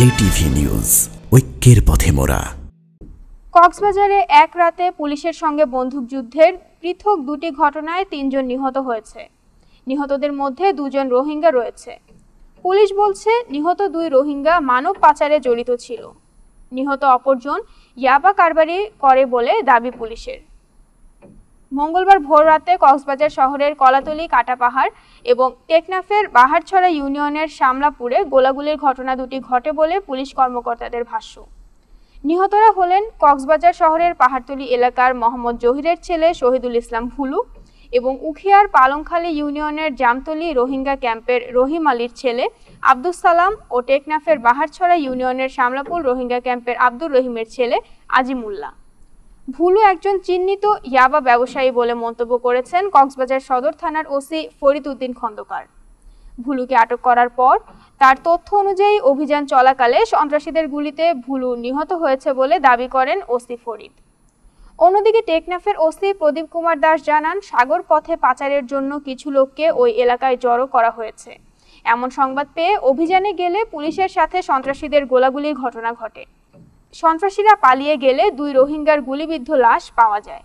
JTV news ঐক্যের পথে মোরা কক্সবাজারে এক রাতে পুলিশের সঙ্গে বন্দুকযুদ্ধের পৃথক দুটি ঘটনায় তিনজন নিহত হয়েছে নিহতদের মধ্যে দুজন রোহিঙ্গা রয়েছে পুলিশ বলছে নিহত দুই রোহিঙ্গা মানব পাচারে জড়িত ছিল নিহত অপরজন ইয়াবা কারবারি করে বলে দাবি পুলিশের মঙ্গলবার ভোর রাতে কক্সবাজার শহরের কলাতলি কাটাপাহাড় এবং টেকনাফের বাহারছড়া ইউনিয়নের শামলাপুরে গোলাগুলির ঘটনা দুটি ঘটে বলে পুলিশ কর্মকর্তাদের ভাষ্য নিহতরা হলেন কক্সবাজার শহরের পাহাড়তলি এলাকার মোহাম্মদ জহিরের ছেলে শহীদুল ইসলাম হুলু এবং উখিয়ার পালংখালী ইউনিয়নের জামতলি রোহিঙ্গা ক্যাম্পের রহিম আলীর ছেলে আব্দুল সালাম ও টেকনাফের বাহারছড়া ইউনিয়নের শামলাপুর রোহিঙ্গা ক্যাম্পের আব্দুর রহিমের ছেলে আজিমুল্লাহ ভুলু একজন চিহ্নিত ইয়াবা ব্যবসায়ী বলে মন্তব্য করেছেন কক্সবাজার সদর থানার ওসি ফরিদ উদ্দিন খন্দকার ভুলুকে আটক করার পর তার তথ্য অনুযায়ী অভিযান চলাকালে সন্ত্রাসীদের গুলিতে ভুলু নিহত হয়েছে বলে দাবি করেন ওসি ফরিদ অন্যদিকে টেকনাফের ওসি প্রদীপ কুমার দাস জানান সাগর পথে পাচারের জন্য কিছু লোককে ওই এলাকায় জড়ো করা হয়েছে এমন সংবাদ পেয়ে অভিযানে গেলে পুলিশের সাথে সন্ত্রাসীদের গোলাগুলির ঘটনা ঘটে সন্ত্রাসীরা পালিয়ে গেলে দুই রোহিঙ্গার গুলিবিদ্ধ লাশ পাওয়া যায়